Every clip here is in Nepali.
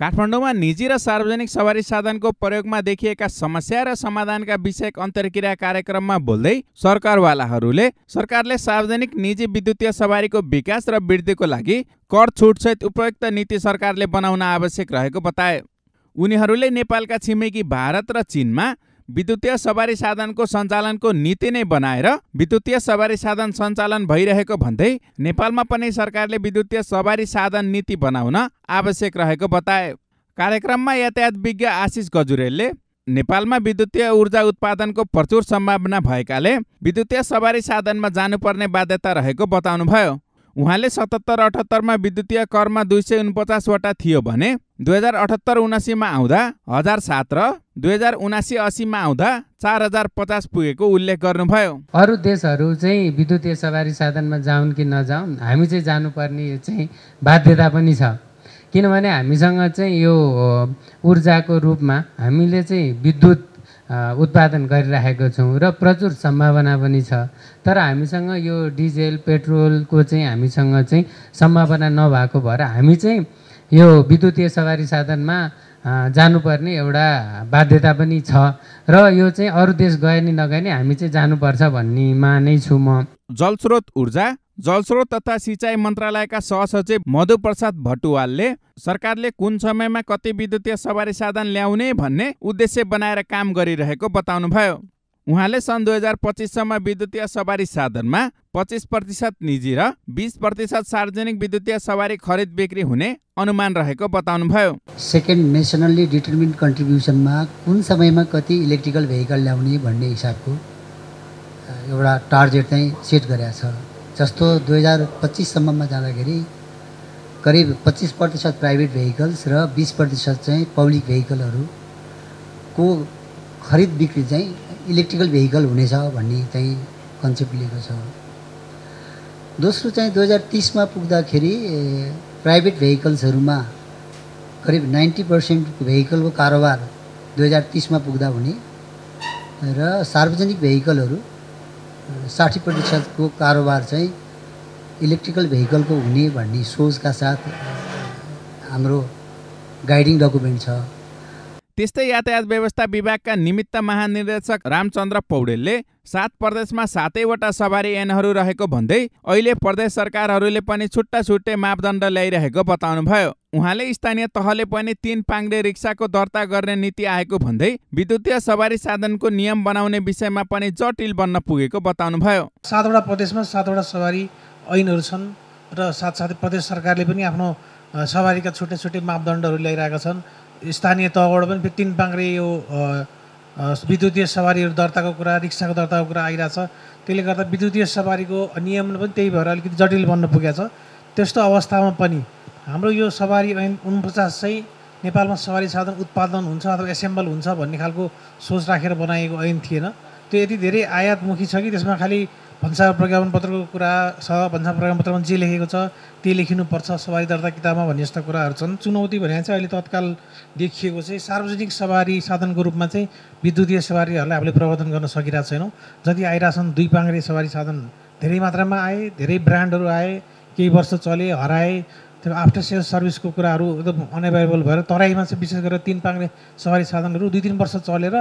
काठमाडौँमा निजी र सार्वजनिक सवारी साधनको प्रयोगमा देखिएका समस्या र समाधानका विषयक अन्तर्क्रिया कार्यक्रममा बोल्दै सरकारवालाहरूले सरकारले सार्वजनिक निजी विद्युतीय सवारीको विकास र वृद्धिको लागि कर छुटसहित उपयुक्त नीति सरकारले बनाउन आवश्यक रहेको बताए उनीहरूले नेपालका छिमेकी भारत र चिनमा विद्युतीय सवारी साधनको सञ्चालनको नीति नै बनाएर विद्युतीय सवारी साधन सञ्चालन भइरहेको भन्दै नेपालमा पनि सरकारले विद्युतीय सवारी साधन नीति बनाउन आवश्यक रहेको बताए कार्यक्रममा यातायात विज्ञ आशिष गजुरेलले नेपालमा विद्युतीय ऊर्जा उत्पादनको प्रचुर सम्भावना भएकाले विद्युतीय सवारी साधनमा जानुपर्ने बाध्यता रहेको बताउनुभयो उहाँले सतहत्तर अठहत्तरमा विद्युतीय करमा दुई सय उनपचासवटा थियो भने दुई हजार अठहत्तर उनासीमा आउँदा हजार सात र दुई हजार उनासी असीमा आउँदा चार हजार पचास पुगेको उल्लेख गर्नुभयो अरू देशहरू चाहिँ विद्युतीय सवारी साधनमा जाउन् कि नजाउन् हामी चाहिँ जानुपर्ने चाहिँ बाध्यता पनि छ किनभने हामीसँग चाहिँ यो ऊर्जाको रूपमा हामीले चाहिँ विद्युत उत्पादन गरिराखेको छौँ र प्रचुर सम्भावना पनि छ तर हामीसँग यो डिजेल पेट्रोलको चाहिँ हामीसँग चाहिँ सम्भावना नभएको भएर हामी चाहिँ यो विद्युतीय सवारी साधनमा जानुपर्ने एउटा बाध्यता पनि छ र यो चाहिँ अरू देश गए नि नगए नि हामी चाहिँ जानुपर्छ भन्नेमा नै छु म जलस्रोत ऊर्जा जलस्रोत तथा सिँचाइ मन्त्रालयका सहसचिव मधुप्रसाद भटुवालले सरकारले कुन समयमा कति विद्युतीय सवारी साधन ल्याउने भन्ने उद्देश्य बनाएर काम गरिरहेको बताउनुभयो उहाँले सन् दुई हजार पच्चिससम्म विद्युतीय सवारी साधनमा पच्चिस प्रतिशत निजी र बिस प्रतिशत सार्वजनिक विद्युतीय सवारी खरिद बिक्री हुने अनुमान रहेको बताउनुभयो सेकेन्ड नेसनल्ली डिटर्मिन कन्ट्रिब्युसनमा कुन समयमा कति इलेक्ट्रिकल भेहिकल ल्याउने भन्ने हिसाबको एउटा टार्गेट चाहिँ सेट गरेका छ जस्तो दुई हजार पच्चिससम्ममा जाँदाखेरि करिब पच्चिस प्रतिशत प्राइभेट भेहिकल्स र बिस प्रतिशत चाहिँ पब्लिक भेहिकलहरूको खरिद बिक्री चाहिँ इलेक्ट्रिकल भेहिकल हुनेछ भन्ने चाहिँ कन्सेप्ट लिएको छ दोस्रो चाहिँ दुई हजार तिसमा पुग्दाखेरि प्राइभेट भेहिकल्सहरूमा करिब नाइन्टी पर्सेन्ट भेहिकलको कारोबार दुई हजार तिसमा पुग्दा हुने र सार्वजनिक भेहिकलहरू साठी प्रतिशतको कारोबार चाहिँ इलेक्ट्रिकल भेहिकलको हुने भन्ने सोचका साथ हाम्रो गाइडिङ डकुमेन्ट छ त्यस्तै यातायात व्यवस्था विभागका निमित्त महानिर्देशक रामचन्द्र पौडेलले सात प्रदेशमा सातैवटा सवारी ऐनहरू रहेको भन्दै अहिले प्रदेश सरकारहरूले पनि छुट्टा छुट्टै मापदण्ड ल्याइरहेको बताउनुभयो उहाँले स्थानीय तहले पनि तीन पाङ्डे रिक्साको दर्ता गर्ने नीति आएको भन्दै विद्युतीय सवारी साधनको नियम बनाउने विषयमा पनि जटिल बन्न पुगेको बताउनुभयो सातवटा प्रदेशमा सातवटा सवारी ऐनहरू छन् र साथसाथै प्रदेश सरकारले पनि आफ्नो सवारीका छुट्टै छुट्टै मापदण्डहरू ल्याइरहेका छन् स्थानीय तहबाट पनि तिन पाङ्रे यो विद्युतीय सवारीहरू दर्ताको कुरा रिक्साको दर्ताको कुरा आइरहेछ त्यसले गर्दा विद्युतीय सवारीको नियमन पनि त्यही भएर अलिकति जटिल बन्न पुगेको छ त्यस्तो अवस्थामा पनि हाम्रो यो सवारी ऐन उनपचास चाहिँ नेपालमा सवारी साधन उत्पादन हुन्छ अथवा एसेम्बल हुन्छ भन्ने खालको सोच राखेर बनाएको ऐन थिएन त्यो यति धेरै आयातमुखी छ कि त्यसमा खालि भन्सा प्रज्ञापन पत्रको कुरा छ भन्सार प्रज्ञापन पत्रमा जे लेखेको छ त्यही लेखिनुपर्छ सवारी दर्ता किताबमा भन्ने जस्ता कुराहरू छन् चुनौती भने चाहिँ अहिले तत्काल देखिएको चाहिँ सार्वजनिक सवारी साधनको रूपमा चाहिँ विद्युतीय सवारीहरूलाई हामीले प्रवर्धन गर्न सकिरहेको छैनौँ जति आइरहेछन् दुई पाङ्रे सवारी साधन धेरै मात्रामा आए धेरै ब्रान्डहरू आए केही वर्ष चले हराए त्यो आफ्टर सेल्स सर्भिसको कुराहरू एकदम अनएभाइलेबल भएर तराईमा चाहिँ विशेष गरेर तिन पाङ्ग्रे सवारी साधनहरू दुई तिन वर्ष चलेर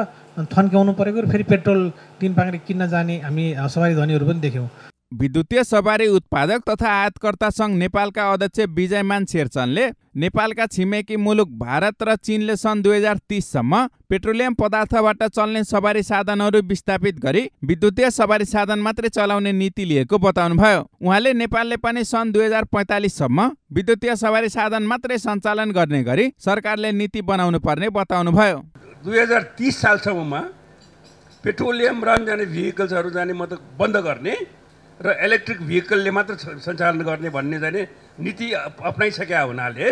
थन्क्याउनु परेको र फेरि पेट्रोल तिन पाङ्ग्रे किन्न जाने हामी सवारी धनीहरू पनि देख्यौँ विद्युतीय सवारी उत्पादक तथा आयातकर्ता सङ्घ नेपालका अध्यक्ष विजयमान शेरचनले नेपालका छिमेकी मुलुक भारत र चीनले सन् दुई हजार तिससम्म पेट्रोलियम पदार्थबाट चल्ने सवारी साधनहरू विस्थापित गरी विद्युतीय सवारी साधन मात्रै चलाउने नीति लिएको बताउनुभयो उहाँले नेपालले पनि सन् दुई हजार पैँतालिससम्म विद्युतीय सवारी साधन मात्रै सञ्चालन गर्ने गरी सरकारले नीति बनाउनु पर्ने बताउनुभयो दुई हजार तिस सालसम्ममा पेट्रोलियम रन जाने भेहिकल्सहरू जाने मतलब बन्द गर्ने र इलेक्ट्रिक भेहिकलले मात्र सञ्चालन गर्ने भन्ने जाने नीति अप्नाइसकेका हुनाले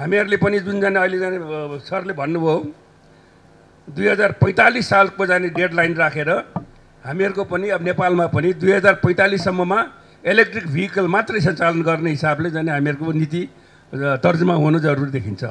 हामीहरूले पनि जुन जाने अहिले जाने सरले भन्नुभयो दुई हजार पैँतालिस सालको जाने डेडलाइन राखेर हामीहरूको पनि अब नेपालमा पनि दुई हजार पैँतालिससम्ममा इलेक्ट्रिक भेहिकल मात्रै सञ्चालन गर्ने हिसाबले जाने हामीहरूको नीति तर्जुमा हुनु जरुरी देखिन्छ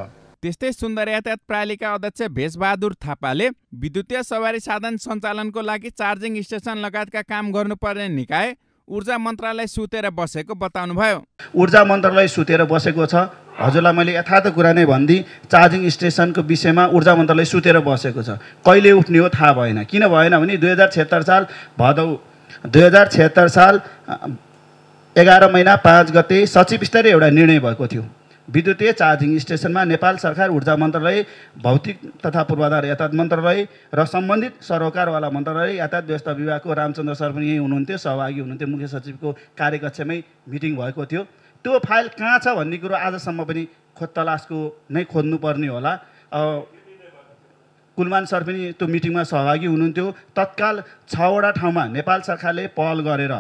त्यस्तै सुन्दर यातायात प्रालीका अध्यक्ष भेषबहादुर थापाले विद्युतीय सवारी साधन सञ्चालनको लागि चार्जिङ स्टेसन लगायतका काम गर्नुपर्ने निकाय ऊर्जा मन्त्रालय सुतेर बसेको बताउनुभयो ऊर्जा मन्त्रालय सुतेर बसेको छ हजुरलाई मैले यथार्थ कुरा नै भनिदिएँ चार्जिङ स्टेसनको विषयमा ऊर्जा मन्त्रालय सुतेर बसेको छ कहिले उठ्ने हो थाहा भएन किन भएन भने दुई हजार छत्तर साल भदौ दुई हजार छत्तर साल एघार महिना पाँच गते सचिव स्तरीय एउटा निर्णय भएको थियो विद्युतीय चार्जिङ स्टेसनमा नेपाल सरकार ऊर्जा मन्त्रालय भौतिक तथा पूर्वाधार यातायात मन्त्रालय र सम्बन्धित सरोकारवाला मन्त्रालय यातायात व्यवस्था विभागको रामचन्द्र सर पनि यहीँ हुनुहुन्थ्यो सहभागी हुनुहुन्थ्यो मुख्य सचिवको कार्यकक्षमै मिटिङ भएको थियो त्यो फाइल कहाँ छ भन्ने कुरो आजसम्म पनि खोजतलासको तलासको नै खोज्नुपर्ने होला कुलमान सर पनि त्यो मिटिङमा सहभागी हुनुहुन्थ्यो तत्काल छवटा ठाउँमा नेपाल सरकारले पहल गरेर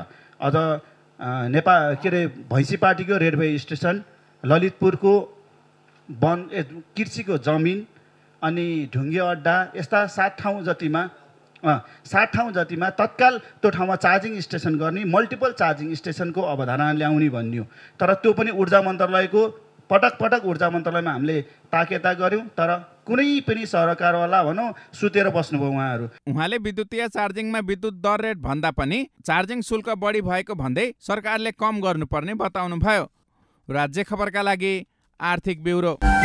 अझ नेपाल के अरे भैँसी पार्टीको रेडवे स्टेसन ललितपुरको वन कृषिको जमिन अनि ढुङ्गे अड्डा यस्ता सात ठाउँ जतिमा सात ठाउँ जतिमा तत्काल त्यो ठाउँमा चार्जिङ स्टेसन गर्ने मल्टिपल चार्जिङ स्टेसनको अवधारणा ल्याउने भनियो तर त्यो पनि ऊर्जा मन्त्रालयको पटक पटक ऊर्जा मन्त्रालयमा हामीले ताकेता गऱ्यौँ तर कुनै पनि सरकारवाला भनौँ सुतेर बस्नुभयो उहाँहरू उहाँले विद्युतीय चार्जिङमा विद्युत दर रेट भन्दा पनि चार्जिङ शुल्क बढी भएको भन्दै सरकारले कम गर्नुपर्ने बताउनुभयो राज्य खबर का लगी आर्थिक ब्यूरो